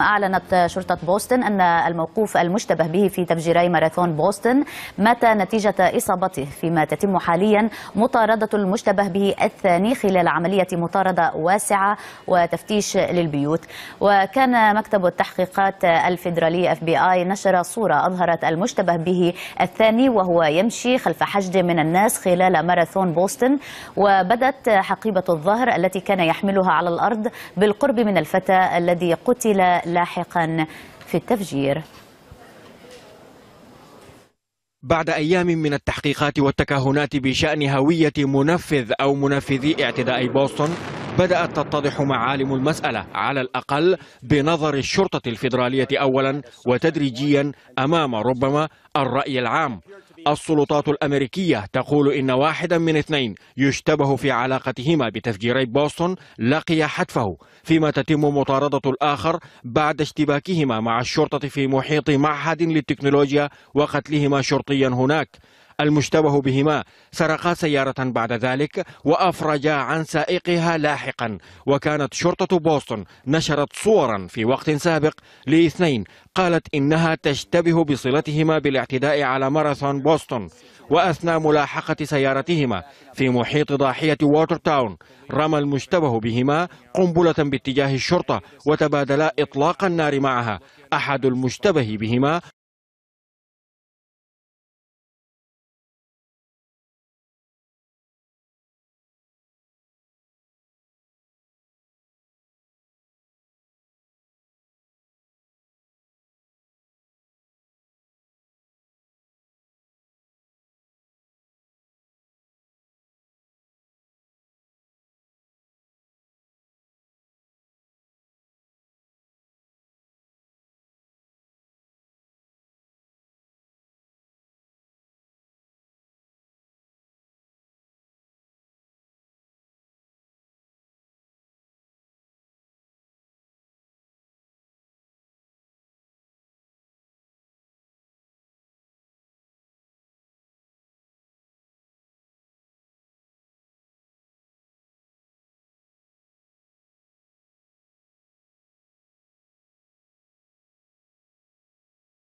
أعلنت شرطة بوسطن أن الموقوف المشتبه به في تفجيري ماراثون بوسطن مات نتيجة إصابته فيما تتم حاليا مطاردة المشتبه به الثاني خلال عملية مطاردة واسعة وتفتيش للبيوت وكان مكتب التحقيقات الفيدرالي اف بي آي نشر صورة أظهرت المشتبه به الثاني وهو يمشي خلف حشد من الناس خلال ماراثون بوسطن وبدت حقيبة الظهر التي كان يحملها على الأرض بالقرب من الفتى الذي قتل لاحقا في التفجير بعد أيام من التحقيقات والتكهنات بشأن هوية منفذ أو منفذي اعتداء بوسطن بدأت تتضح معالم المسألة على الأقل بنظر الشرطة الفيدرالية أولا وتدريجيا أمام ربما الرأي العام السلطات الأمريكية تقول إن واحدا من اثنين يشتبه في علاقتهما بتفجيري بوسطن لقي حتفه فيما تتم مطاردة الآخر بعد اشتباكهما مع الشرطة في محيط معهد للتكنولوجيا وقتلهما شرطيا هناك المشتبه بهما سرقا سيارة بعد ذلك وأفرجا عن سائقها لاحقا وكانت شرطة بوسطن نشرت صورا في وقت سابق لاثنين قالت إنها تشتبه بصلتهما بالاعتداء على ماراثون بوسطن وأثناء ملاحقة سيارتهما في محيط ضاحية ووتر تاون رمى المشتبه بهما قنبلة باتجاه الشرطة وتبادلا إطلاق النار معها أحد المشتبه بهما